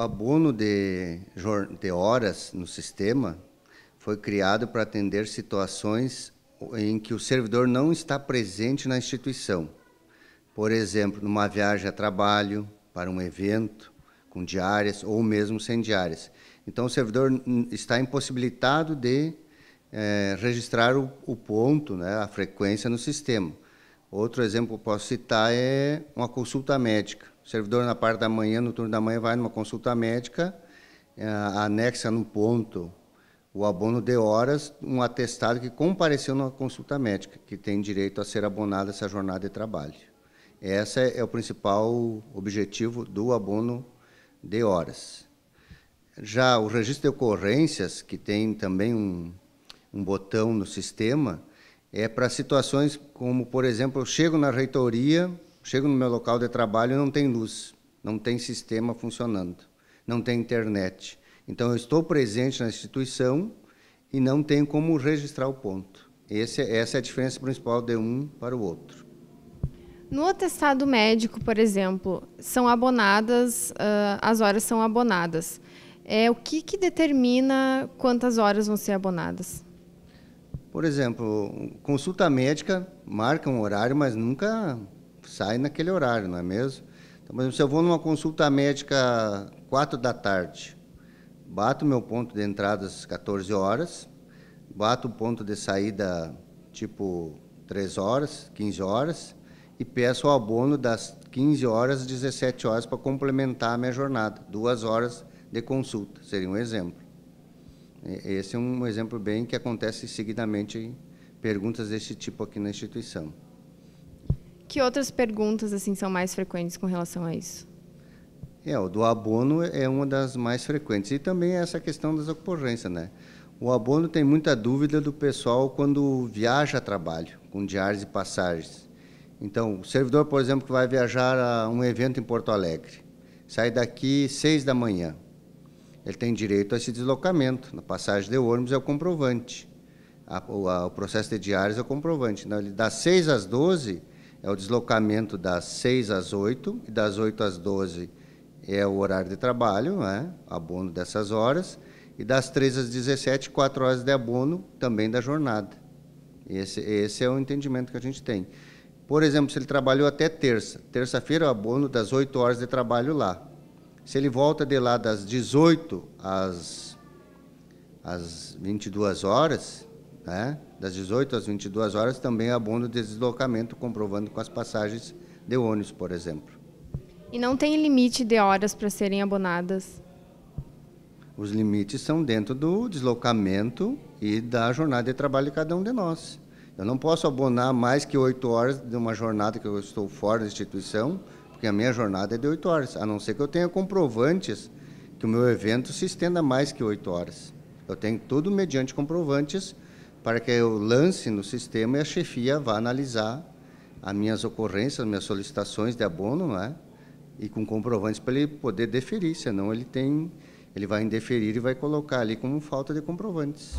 O abono de, de horas no sistema foi criado para atender situações em que o servidor não está presente na instituição. Por exemplo, numa viagem a trabalho, para um evento, com diárias ou mesmo sem diárias. Então, o servidor está impossibilitado de é, registrar o, o ponto, né, a frequência no sistema. Outro exemplo que eu posso citar é uma consulta médica servidor na parte da manhã, no turno da manhã, vai numa consulta médica, é, anexa no ponto o abono de horas, um atestado que compareceu numa consulta médica, que tem direito a ser abonada essa jornada de trabalho. Esse é o principal objetivo do abono de horas. Já o registro de ocorrências, que tem também um, um botão no sistema, é para situações como, por exemplo, eu chego na reitoria, Chego no meu local de trabalho e não tem luz, não tem sistema funcionando, não tem internet. Então, eu estou presente na instituição e não tenho como registrar o ponto. Esse, é, essa é a diferença principal de um para o outro. No atestado médico, por exemplo, são abonadas, uh, as horas são abonadas. É, o que, que determina quantas horas vão ser abonadas? Por exemplo, consulta médica marca um horário, mas nunca sai naquele horário, não é mesmo? Então, por exemplo, se eu vou numa consulta médica quatro da tarde, bato meu ponto de entrada às 14 horas, bato o ponto de saída tipo 3 horas, 15 horas, e peço o abono das 15 horas às 17 horas para complementar a minha jornada, duas horas de consulta, seria um exemplo. Esse é um exemplo bem que acontece seguidamente em perguntas desse tipo aqui na instituição. Que outras perguntas assim são mais frequentes com relação a isso? É, o do abono é uma das mais frequentes. E também essa questão das ocorrências, né? O abono tem muita dúvida do pessoal quando viaja a trabalho, com diários e passagens. Então, o servidor, por exemplo, que vai viajar a um evento em Porto Alegre, sai daqui seis da manhã. Ele tem direito a esse deslocamento. Na passagem de ônibus é o comprovante. A, o, a, o processo de diários é o comprovante. Então, ele dá seis às doze, é o deslocamento das 6 às 8 e das 8 às 12 é o horário de trabalho, né? abono dessas horas, e das 13 às 17, 4 horas de abono também da jornada. Esse, esse é o entendimento que a gente tem. Por exemplo, se ele trabalhou até terça, terça-feira é o abono das 8 horas de trabalho lá. Se ele volta de lá das 18 às, às 22 horas, né, das 18 às 22 horas, também abono de deslocamento, comprovando com as passagens de ônibus, por exemplo. E não tem limite de horas para serem abonadas? Os limites são dentro do deslocamento e da jornada de trabalho de cada um de nós. Eu não posso abonar mais que oito horas de uma jornada que eu estou fora da instituição, porque a minha jornada é de oito horas, a não ser que eu tenha comprovantes que o meu evento se estenda mais que oito horas. Eu tenho tudo mediante comprovantes para que eu lance no sistema e a chefia vá analisar as minhas ocorrências, as minhas solicitações de abono, né, E com comprovantes para ele poder deferir, senão ele tem, ele vai indeferir e vai colocar ali como falta de comprovantes.